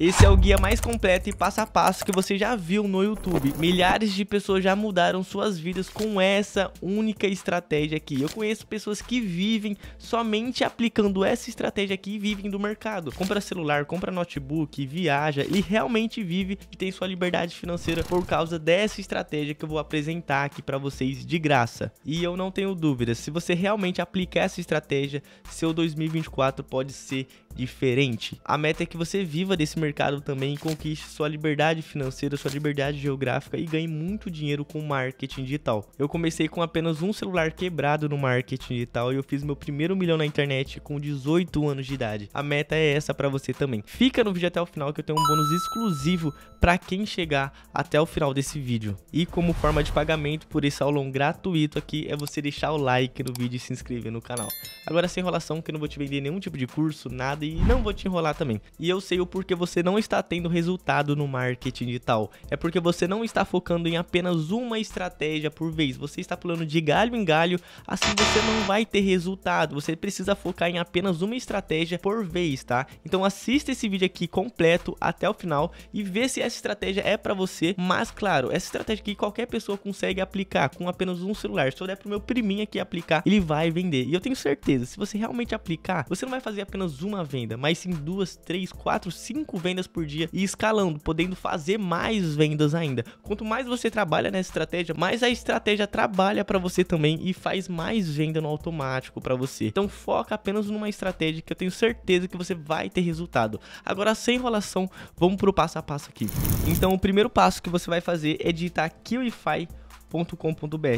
Esse é o guia mais completo e passo a passo que você já viu no YouTube. Milhares de pessoas já mudaram suas vidas com essa única estratégia aqui. Eu conheço pessoas que vivem somente aplicando essa estratégia aqui e vivem do mercado. Compra celular, compra notebook, viaja e realmente vive e tem sua liberdade financeira por causa dessa estratégia que eu vou apresentar aqui para vocês de graça. E eu não tenho dúvidas, se você realmente aplicar essa estratégia, seu 2024 pode ser diferente. A meta é que você viva desse mercado também e conquiste sua liberdade financeira, sua liberdade geográfica e ganhe muito dinheiro com marketing digital. Eu comecei com apenas um celular quebrado no marketing digital e eu fiz meu primeiro milhão na internet com 18 anos de idade. A meta é essa para você também. Fica no vídeo até o final que eu tenho um bônus exclusivo para quem chegar até o final desse vídeo. E como forma de pagamento por esse aulão gratuito aqui é você deixar o like no vídeo e se inscrever no canal. Agora sem enrolação que eu não vou te vender nenhum tipo de curso, nada nada e não vou te enrolar também. E eu sei o porquê você não está tendo resultado no marketing digital. É porque você não está focando em apenas uma estratégia por vez. Você está pulando de galho em galho, assim você não vai ter resultado. Você precisa focar em apenas uma estratégia por vez, tá? Então assista esse vídeo aqui completo até o final e vê se essa estratégia é para você. Mas claro, essa estratégia que qualquer pessoa consegue aplicar com apenas um celular. Se eu der pro meu priminho aqui aplicar, ele vai vender. E eu tenho certeza, se você realmente aplicar, você não vai fazer apenas uma venda, mas sim duas, três, quatro, cinco vendas por dia e escalando, podendo fazer mais vendas ainda. Quanto mais você trabalha nessa estratégia, mais a estratégia trabalha para você também e faz mais venda no automático para você. Então foca apenas numa estratégia que eu tenho certeza que você vai ter resultado. Agora sem enrolação, vamos pro passo a passo aqui. Então o primeiro passo que você vai fazer é digitar killify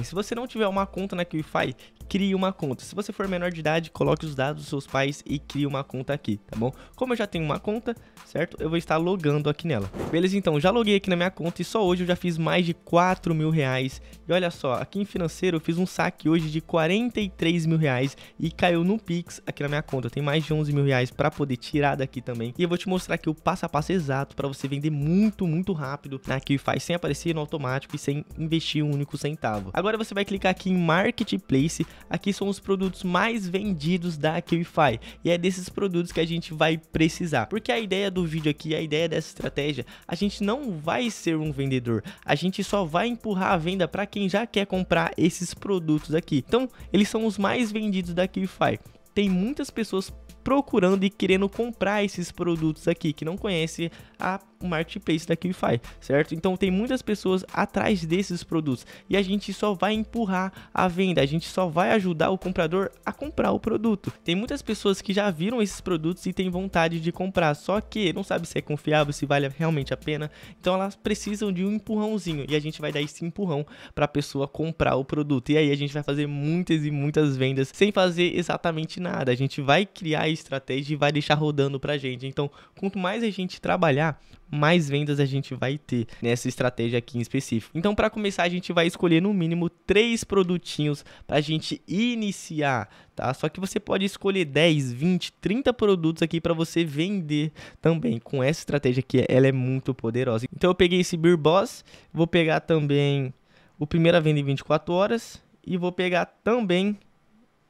se você não tiver uma conta na Kiwify, crie uma conta. Se você for menor de idade, coloque os dados dos seus pais e crie uma conta aqui, tá bom? Como eu já tenho uma conta, certo? Eu vou estar logando aqui nela. Beleza, então, já loguei aqui na minha conta e só hoje eu já fiz mais de 4 mil reais. E olha só, aqui em financeiro eu fiz um saque hoje de 43 mil reais e caiu no Pix aqui na minha conta. Tem mais de 11 mil reais para poder tirar daqui também. E eu vou te mostrar aqui o passo a passo exato para você vender muito, muito rápido na Kiwify, sem aparecer no automático e sem investir um único único centavo. Agora você vai clicar aqui em Marketplace, aqui são os produtos mais vendidos da Qify, e é desses produtos que a gente vai precisar, porque a ideia do vídeo aqui, a ideia dessa estratégia, a gente não vai ser um vendedor, a gente só vai empurrar a venda para quem já quer comprar esses produtos aqui. Então, eles são os mais vendidos da Qify. Tem muitas pessoas procurando e querendo comprar esses produtos aqui que não conhece a o marketplace da QIFI, certo? Então tem muitas pessoas atrás desses produtos e a gente só vai empurrar a venda, a gente só vai ajudar o comprador a comprar o produto. Tem muitas pessoas que já viram esses produtos e têm vontade de comprar, só que não sabe se é confiável, se vale realmente a pena. Então elas precisam de um empurrãozinho e a gente vai dar esse empurrão para a pessoa comprar o produto. E aí a gente vai fazer muitas e muitas vendas sem fazer exatamente nada. A gente vai criar a estratégia e vai deixar rodando pra gente. Então, quanto mais a gente trabalhar, mais vendas a gente vai ter nessa estratégia aqui em específico. Então, para começar, a gente vai escolher no mínimo três produtinhos para a gente iniciar, tá? Só que você pode escolher 10, 20, 30 produtos aqui para você vender também. Com essa estratégia aqui, ela é muito poderosa. Então, eu peguei esse Beer Boss, vou pegar também o primeiro a venda em 24 horas e vou pegar também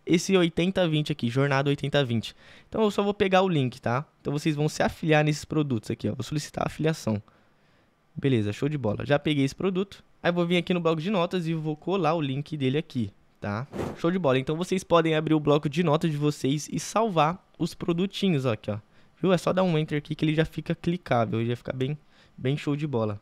esse 8020 aqui, jornada 8020. Então eu só vou pegar o link, tá? Então vocês vão se afiliar nesses produtos aqui, ó. Vou solicitar afiliação. Beleza, show de bola. Já peguei esse produto. Aí vou vir aqui no bloco de notas e vou colar o link dele aqui, tá? Show de bola. Então vocês podem abrir o bloco de notas de vocês e salvar os produtinhos, ó, aqui, ó. Viu? É só dar um enter aqui que ele já fica clicável, ele já fica bem, bem show de bola.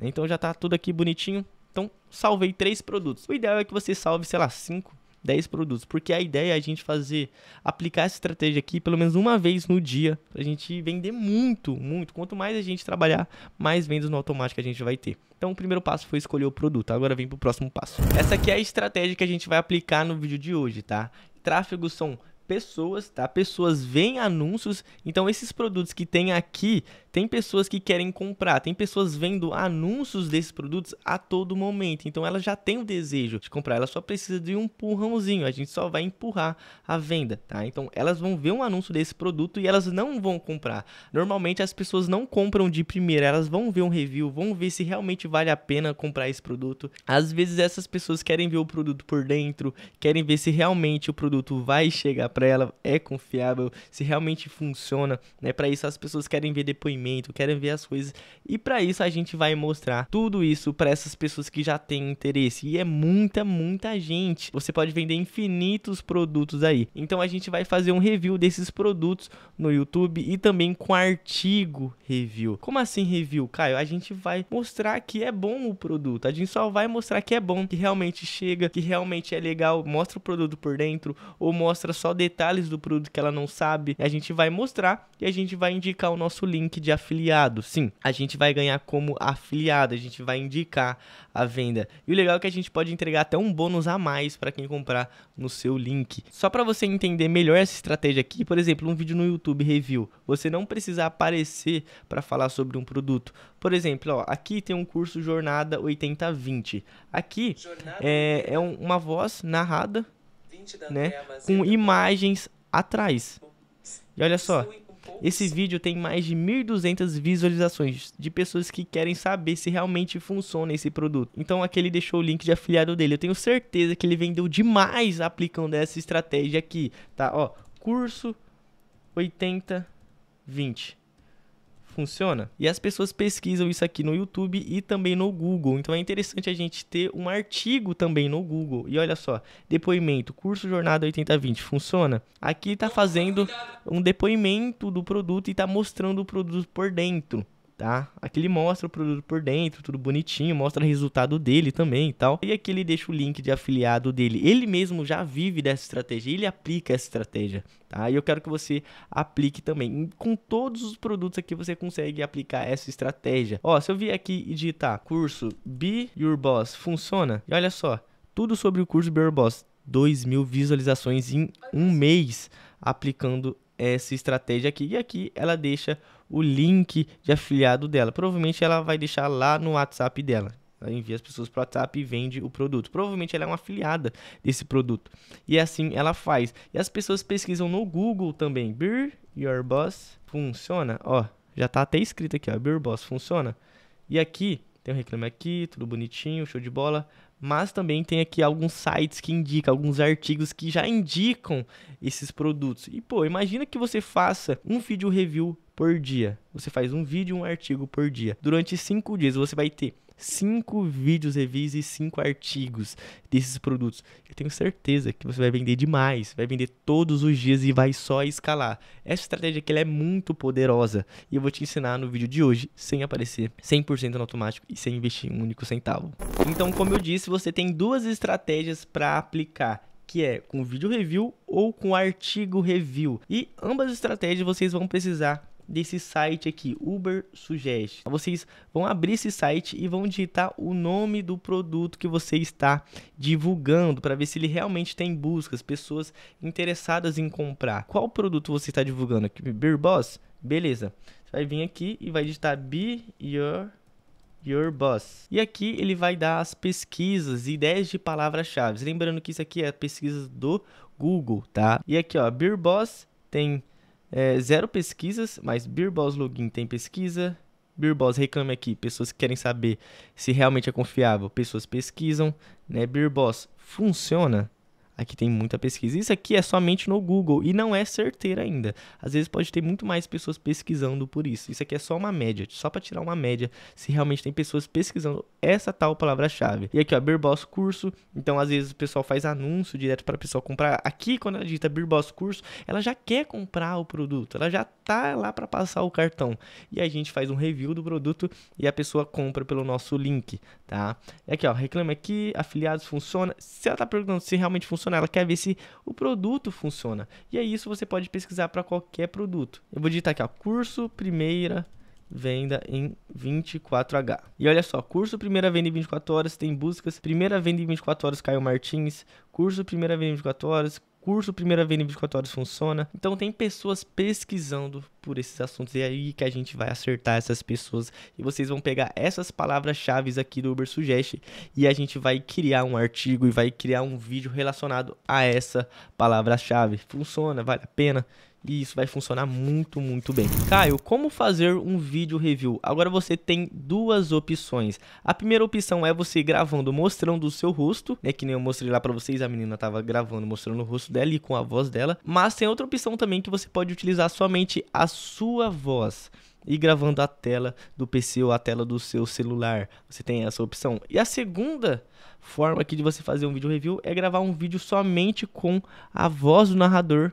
Então já tá tudo aqui bonitinho. Então salvei três produtos. O ideal é que você salve, sei lá, cinco 10 produtos. Porque a ideia é a gente fazer, aplicar essa estratégia aqui pelo menos uma vez no dia, pra gente vender muito, muito. Quanto mais a gente trabalhar, mais vendas no automático a gente vai ter. Então o primeiro passo foi escolher o produto, agora vem pro próximo passo. Essa aqui é a estratégia que a gente vai aplicar no vídeo de hoje, tá? Tráfegos são pessoas, tá? Pessoas veem anúncios, então esses produtos que tem aqui, tem pessoas que querem comprar, tem pessoas vendo anúncios desses produtos a todo momento. Então ela já tem o desejo de comprar, ela só precisa de um empurrãozinho, a gente só vai empurrar a venda, tá? Então elas vão ver um anúncio desse produto e elas não vão comprar. Normalmente as pessoas não compram de primeira, elas vão ver um review, vão ver se realmente vale a pena comprar esse produto. Às vezes essas pessoas querem ver o produto por dentro, querem ver se realmente o produto vai chegar para ela é confiável, se realmente funciona, né? Para isso as pessoas querem ver depoimento, querem ver as coisas e para isso a gente vai mostrar tudo isso para essas pessoas que já têm interesse e é muita, muita gente. Você pode vender infinitos produtos aí. Então a gente vai fazer um review desses produtos no YouTube e também com artigo review. Como assim review, Caio? A gente vai mostrar que é bom o produto. A gente só vai mostrar que é bom, que realmente chega, que realmente é legal, mostra o produto por dentro ou mostra só detalhes do produto que ela não sabe, a gente vai mostrar e a gente vai indicar o nosso link de afiliado. Sim, a gente vai ganhar como afiliado, a gente vai indicar a venda. E o legal é que a gente pode entregar até um bônus a mais para quem comprar no seu link. Só para você entender melhor essa estratégia aqui, por exemplo, um vídeo no YouTube review, você não precisa aparecer para falar sobre um produto. Por exemplo, ó, aqui tem um curso Jornada 8020. Aqui Jornada é, é um, uma voz narrada né? né com imagens atrás. E olha só, esse vídeo tem mais de 1.200 visualizações de pessoas que querem saber se realmente funciona esse produto. Então aqui ele deixou o link de afiliado dele. Eu tenho certeza que ele vendeu demais aplicando essa estratégia aqui, tá? Ó, curso 80 20 funciona? E as pessoas pesquisam isso aqui no YouTube e também no Google. Então é interessante a gente ter um artigo também no Google. E olha só, depoimento, curso jornada 8020 funciona? Aqui tá fazendo um depoimento do produto e tá mostrando o produto por dentro tá? Aqui ele mostra o produto por dentro, tudo bonitinho, mostra o resultado dele também e tal. E aqui ele deixa o link de afiliado dele. Ele mesmo já vive dessa estratégia, ele aplica essa estratégia, tá? E eu quero que você aplique também. Com todos os produtos aqui você consegue aplicar essa estratégia. Ó, se eu vier aqui e digitar curso Be Your Boss, funciona? E olha só, tudo sobre o curso Be Your Boss. 2 mil visualizações em um mês aplicando essa estratégia aqui. E aqui ela deixa o link de afiliado dela. Provavelmente ela vai deixar lá no WhatsApp dela. Ela envia as pessoas para o WhatsApp e vende o produto. Provavelmente ela é uma afiliada desse produto. E assim ela faz. E as pessoas pesquisam no Google também. Beer Your Boss funciona? Ó, já tá até escrito aqui, ó. Beer Boss funciona? E aqui, tem um reclame aqui, tudo bonitinho, show de bola. Mas também tem aqui alguns sites que indicam, alguns artigos que já indicam esses produtos. E pô, imagina que você faça um vídeo review por dia. Você faz um vídeo e um artigo por dia. Durante cinco dias você vai ter cinco vídeos reviews e cinco artigos desses produtos. Eu tenho certeza que você vai vender demais, vai vender todos os dias e vai só escalar. Essa estratégia aqui é muito poderosa e eu vou te ensinar no vídeo de hoje sem aparecer 100% no automático e sem investir um único centavo. Então, como eu disse, você tem duas estratégias para aplicar que é com vídeo review ou com artigo review. E ambas as estratégias vocês vão precisar desse site aqui, Uber Suggest. Vocês vão abrir esse site e vão digitar o nome do produto que você está divulgando para ver se ele realmente tem buscas, pessoas interessadas em comprar. Qual produto você está divulgando aqui? Beer Boss? Beleza. Você vai vir aqui e vai digitar Be Your Your Boss. E aqui ele vai dar as pesquisas, ideias de palavras-chave. Lembrando que isso aqui é pesquisas do Google, tá? E aqui, ó, Beer Boss tem é, zero pesquisas, mas Beerboss Login tem pesquisa. Beerboss reclame aqui, pessoas que querem saber se realmente é confiável, pessoas pesquisam. Né? Beerboss funciona? Aqui tem muita pesquisa. Isso aqui é somente no Google e não é certeiro ainda. Às vezes pode ter muito mais pessoas pesquisando por isso. Isso aqui é só uma média, só para tirar uma média se realmente tem pessoas pesquisando essa tal palavra-chave. E aqui, ó, Beer Boss Curso. Então, às vezes o pessoal faz anúncio direto para a pessoa comprar. Aqui, quando ela digita Beer Boss Curso, ela já quer comprar o produto, ela já tá lá para passar o cartão. E a gente faz um review do produto e a pessoa compra pelo nosso link, tá? E aqui, ó, reclama aqui, afiliados funciona. Se ela tá perguntando se realmente funciona, ela quer ver se o produto funciona. E é isso, você pode pesquisar para qualquer produto. Eu vou digitar aqui, ó, curso primeira venda em 24H. E olha só, curso Primeira Venda em 24 Horas, tem buscas Primeira Venda em 24 Horas Caio Martins, curso Primeira Venda em 24 Horas, curso Primeira Venda em 24 Horas funciona. Então tem pessoas pesquisando por esses assuntos e é aí que a gente vai acertar essas pessoas e vocês vão pegar essas palavras-chave aqui do Uber Suggest e a gente vai criar um artigo e vai criar um vídeo relacionado a essa palavra-chave. Funciona, vale a pena. E isso vai funcionar muito, muito bem. Caio, como fazer um vídeo review? Agora você tem duas opções. A primeira opção é você gravando, mostrando o seu rosto, né? Que nem eu mostrei lá para vocês, a menina tava gravando, mostrando o rosto dela e com a voz dela. Mas tem outra opção também que você pode utilizar somente as sua voz e gravando a tela do PC ou a tela do seu celular. Você tem essa opção. E a segunda forma aqui de você fazer um vídeo review é gravar um vídeo somente com a voz do narrador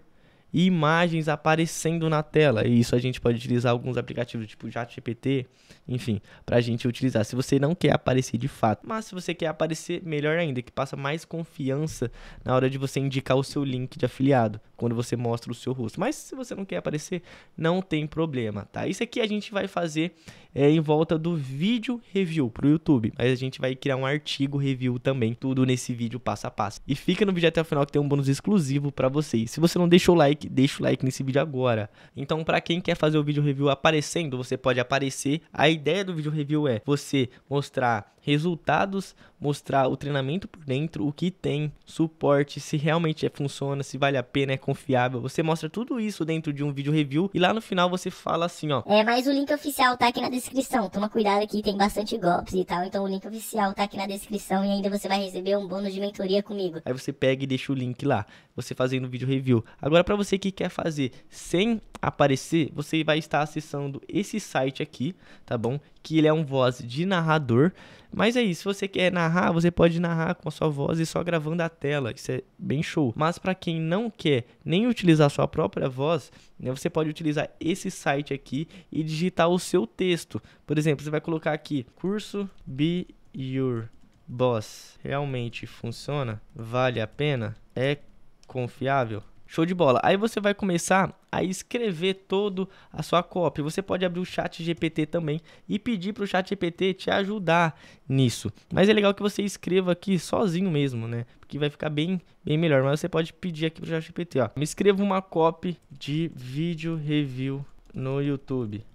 e imagens aparecendo na tela. E isso a gente pode utilizar alguns aplicativos tipo ChatGPT, enfim, para a gente utilizar. Se você não quer aparecer de fato, mas se você quer aparecer, melhor ainda, que passa mais confiança na hora de você indicar o seu link de afiliado, quando você mostra o seu rosto. Mas se você não quer aparecer, não tem problema, tá? Isso aqui a gente vai fazer é, em volta do vídeo review para o YouTube, mas a gente vai criar um artigo review também, tudo nesse vídeo passo a passo. E fica no vídeo até o final que tem um bônus exclusivo para vocês. Se você não deixou o like like, deixa o like nesse vídeo agora. Então, para quem quer fazer o vídeo review aparecendo, você pode aparecer. A ideia do vídeo review é você mostrar resultados, mostrar o treinamento por dentro, o que tem, suporte, se realmente é, funciona, se vale a pena, é confiável. Você mostra tudo isso dentro de um vídeo review e lá no final você fala assim, ó. É, mas o link oficial tá aqui na descrição. Toma cuidado aqui, tem bastante golpes e tal. Então o link oficial tá aqui na descrição e ainda você vai receber um bônus de mentoria comigo. Aí você pega e deixa o link lá, você fazendo o vídeo review. Agora para você que quer fazer sem aparecer, você vai estar acessando esse site aqui, tá bom? Que ele é um voz de narrador mas é isso, se você quer narrar, você pode narrar com a sua voz e só gravando a tela, isso é bem show. Mas para quem não quer nem utilizar sua própria voz, né, você pode utilizar esse site aqui e digitar o seu texto. Por exemplo, você vai colocar aqui curso Be Your Boss. Realmente funciona? Vale a pena? É confiável? Show de bola. Aí você vai começar a escrever todo a sua cópia. Você pode abrir o chat GPT também e pedir para o chat GPT te ajudar nisso. Mas é legal que você escreva aqui sozinho mesmo, né? Porque vai ficar bem, bem melhor. Mas você pode pedir aqui para o chat GPT, ó. Me escreva uma copy de vídeo review no YouTube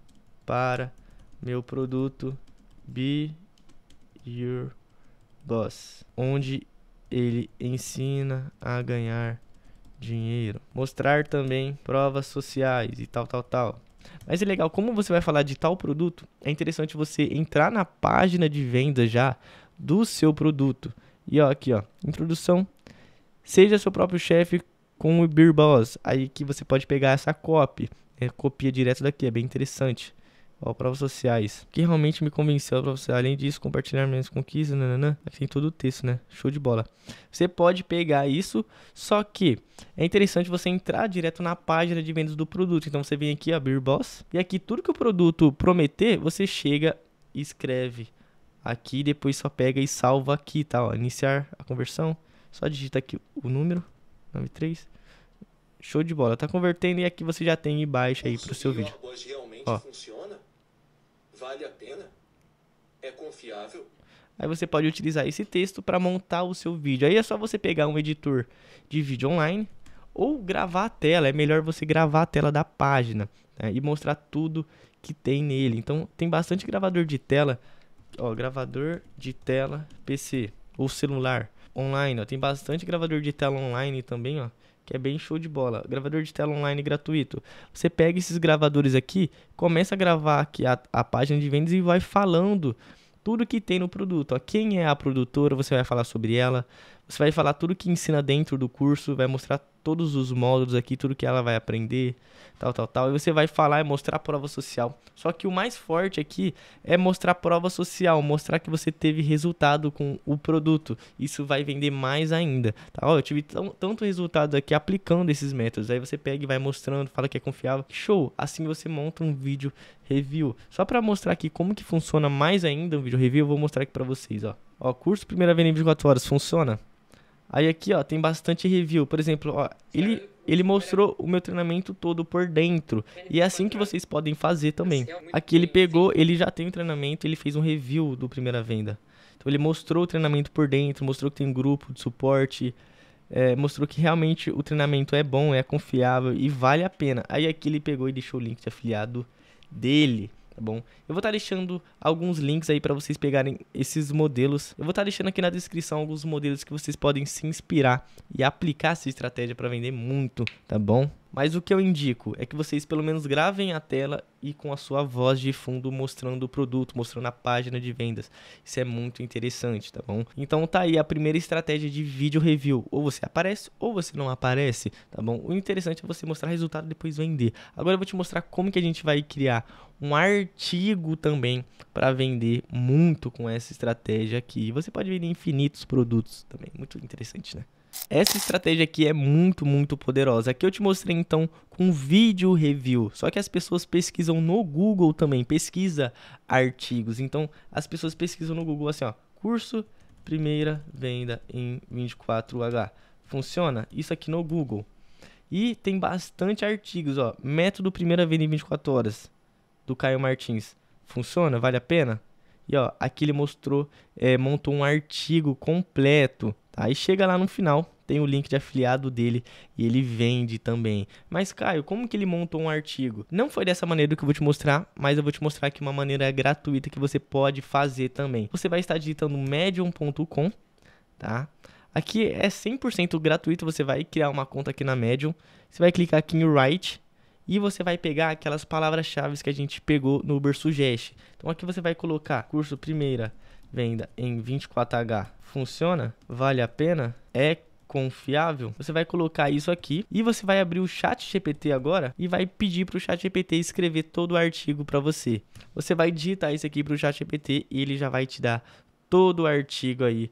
para meu produto Be Your Boss, onde ele ensina a ganhar dinheiro. Mostrar também provas sociais e tal, tal, tal. Mas é legal, como você vai falar de tal produto, é interessante você entrar na página de venda já do seu produto. E ó, aqui ó, introdução. Seja seu próprio chefe com o Beer Boss. Aí que você pode pegar essa copy. É, copia direto daqui, é bem interessante. Ó, provas sociais. que realmente me convenceu para você Além disso, compartilhar minhas conquistas, nananã. Aqui assim, tem todo o texto, né? Show de bola. Você pode pegar isso, só que é interessante você entrar direto na página de vendas do produto. Então você vem aqui, abrir boss. E aqui, tudo que o produto prometer, você chega e escreve aqui. Depois só pega e salva aqui, tá? Ó, iniciar a conversão. Só digita aqui o número: 93. Show de bola. Tá convertendo e aqui você já tem embaixo aí pro seu vídeo. Ó. Funciona? vale a pena, é confiável. Aí você pode utilizar esse texto para montar o seu vídeo. Aí é só você pegar um editor de vídeo online ou gravar a tela. É melhor você gravar a tela da página né? e mostrar tudo que tem nele. Então tem bastante gravador de tela, ó, gravador de tela PC ou celular online, ó, tem bastante gravador de tela online também, ó que é bem show de bola. Gravador de tela online gratuito. Você pega esses gravadores aqui, começa a gravar aqui a, a página de vendas e vai falando tudo que tem no produto. Ó. Quem é a produtora, você vai falar sobre ela. Você vai falar tudo que ensina dentro do curso, vai mostrar todos os módulos aqui, tudo que ela vai aprender, tal, tal, tal. E você vai falar e mostrar a prova social. Só que o mais forte aqui é mostrar a prova social, mostrar que você teve resultado com o produto. Isso vai vender mais ainda, tá? Ó, eu tive tanto resultado aqui aplicando esses métodos. Aí você pega e vai mostrando, fala que é confiável. Show! Assim você monta um vídeo review. Só para mostrar aqui como que funciona mais ainda um vídeo review, eu vou mostrar aqui para vocês, ó. Ó, curso primeira venda em 24 horas, funciona? Aí aqui, ó, tem bastante review. Por exemplo, ó, ele, ele mostrou o meu treinamento todo por dentro. E é assim que vocês podem fazer também. Aqui ele pegou, ele já tem o treinamento, ele fez um review do primeira venda. Então ele mostrou o treinamento por dentro, mostrou que tem grupo de suporte, é, mostrou que realmente o treinamento é bom, é confiável e vale a pena. Aí aqui ele pegou e deixou o link de afiliado dele tá bom? Eu vou estar tá deixando alguns links aí para vocês pegarem esses modelos. Eu vou estar tá deixando aqui na descrição alguns modelos que vocês podem se inspirar e aplicar essa estratégia para vender muito, tá bom? Mas o que eu indico é que vocês pelo menos gravem a tela e com a sua voz de fundo mostrando o produto, mostrando a página de vendas. Isso é muito interessante, tá bom? Então tá aí a primeira estratégia de vídeo review. Ou você aparece ou você não aparece, tá bom? O interessante é você mostrar resultado e depois vender. Agora eu vou te mostrar como que a gente vai criar um artigo também para vender muito com essa estratégia aqui. Você pode vender infinitos produtos também. Muito interessante, né? Essa estratégia aqui é muito, muito poderosa. Aqui eu te mostrei então com vídeo review. Só que as pessoas pesquisam no Google também, pesquisa artigos. Então as pessoas pesquisam no Google assim, ó, curso primeira venda em 24H. Funciona? Isso aqui no Google. E tem bastante artigos, ó, método primeira venda em 24 horas do Caio Martins. Funciona? Vale a pena? E ó, aqui ele mostrou, é, montou um artigo completo. Aí tá? chega lá no final, tem o link de afiliado dele e ele vende também. Mas, Caio, como que ele montou um artigo? Não foi dessa maneira que eu vou te mostrar, mas eu vou te mostrar aqui uma maneira gratuita que você pode fazer também. Você vai estar digitando medium.com, tá? Aqui é 100% gratuito, você vai criar uma conta aqui na Medium, você vai clicar aqui em Write, e você vai pegar aquelas palavras-chave que a gente pegou no Uber Suggest. Então aqui você vai colocar curso primeira venda em 24H. Funciona? Vale a pena? É confiável, você vai colocar isso aqui e você vai abrir o chat GPT agora e vai pedir para o chat GPT escrever todo o artigo para você. Você vai digitar isso aqui para o chat GPT e ele já vai te dar todo o artigo aí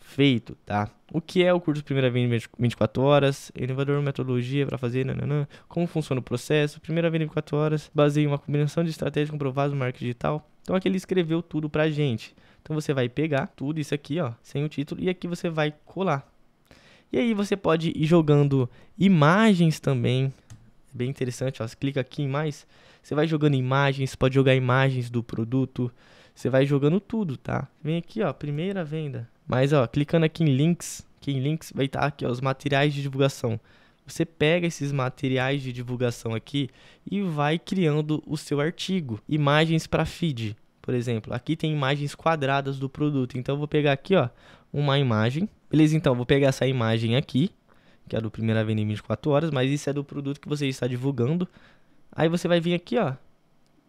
feito, tá? O que é o curso Primeira Venda 24 Horas? Elevador, metodologia para fazer, nananã. Como funciona o processo? Primeira Venda 24 Horas, baseia em uma combinação de estratégias comprovadas no marketing digital. Então aqui ele escreveu tudo a gente. Então você vai pegar tudo isso aqui, ó, sem o título, e aqui você vai colar. E aí você pode ir jogando imagens também. É bem interessante, ó. Você clica aqui em mais, você vai jogando imagens, pode jogar imagens do produto. Você vai jogando tudo, tá? Vem aqui, ó, primeira venda. Mas, ó, clicando aqui em links, aqui em links vai estar tá aqui, ó, os materiais de divulgação. Você pega esses materiais de divulgação aqui e vai criando o seu artigo. Imagens para feed. Por exemplo, aqui tem imagens quadradas do produto. Então eu vou pegar aqui, ó, uma imagem. Beleza, então vou pegar essa imagem aqui, que é do primeiro Primeira Avenida 24 horas, mas isso é do produto que você está divulgando. Aí você vai vir aqui, ó,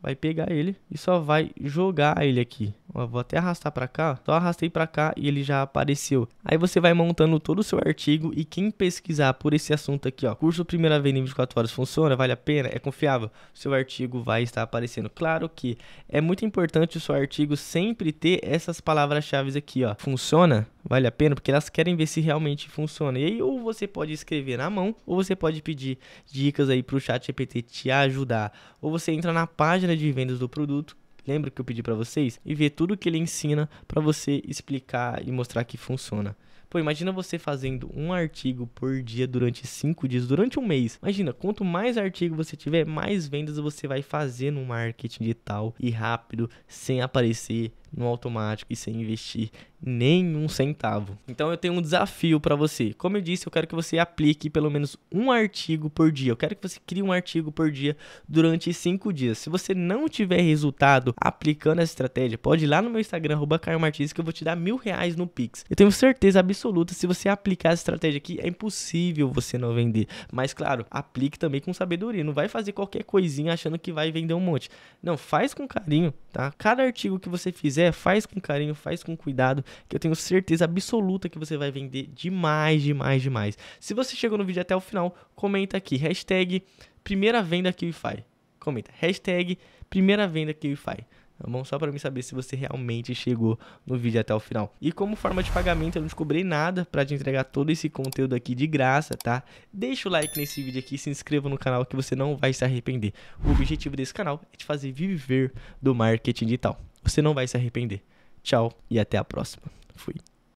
vai pegar ele e só vai jogar ele aqui. vou até arrastar para cá, só arrastei para cá e ele já apareceu. Aí você vai montando todo o seu artigo e quem pesquisar por esse assunto aqui, ó, curso primeira vez em 24 horas funciona, vale a pena, é confiável, seu artigo vai estar aparecendo. Claro que é muito importante o seu artigo sempre ter essas palavras-chave aqui, ó, funciona, vale a pena, porque elas querem ver se realmente funciona. E aí ou você pode escrever na mão, ou você pode pedir dicas aí para o chat GPT te ajudar, ou você entra na página página de vendas do produto lembra que eu pedi para vocês? E ver tudo que ele ensina para você explicar e mostrar que funciona. Pô, imagina você fazendo um artigo por dia durante cinco dias, durante um mês. Imagina, quanto mais artigo você tiver, mais vendas você vai fazer no marketing digital e rápido, sem aparecer no automático e sem investir nenhum centavo. Então eu tenho um desafio para você. Como eu disse, eu quero que você aplique pelo menos um artigo por dia. Eu quero que você crie um artigo por dia durante cinco dias. Se você não tiver resultado aplicando essa estratégia, pode ir lá no meu Instagram, arroba que eu vou te dar mil reais no Pix. Eu tenho certeza absoluta, se você aplicar essa estratégia aqui, é impossível você não vender. Mas claro, aplique também com sabedoria. Não vai fazer qualquer coisinha achando que vai vender um monte. Não, faz com carinho, tá? Cada artigo que você fizer, fizer, faz com carinho, faz com cuidado, que eu tenho certeza absoluta que você vai vender demais, demais, demais. Se você chegou no vídeo até o final, comenta aqui, hashtag primeira venda KiwiFi. Comenta, hashtag primeira venda KiwiFi tá bom? Só para mim saber se você realmente chegou no vídeo até o final. E como forma de pagamento, eu não descobri nada para te entregar todo esse conteúdo aqui de graça, tá? Deixa o like nesse vídeo aqui, se inscreva no canal que você não vai se arrepender. O objetivo desse canal é te fazer viver do marketing digital. Você não vai se arrepender. Tchau e até a próxima. Fui.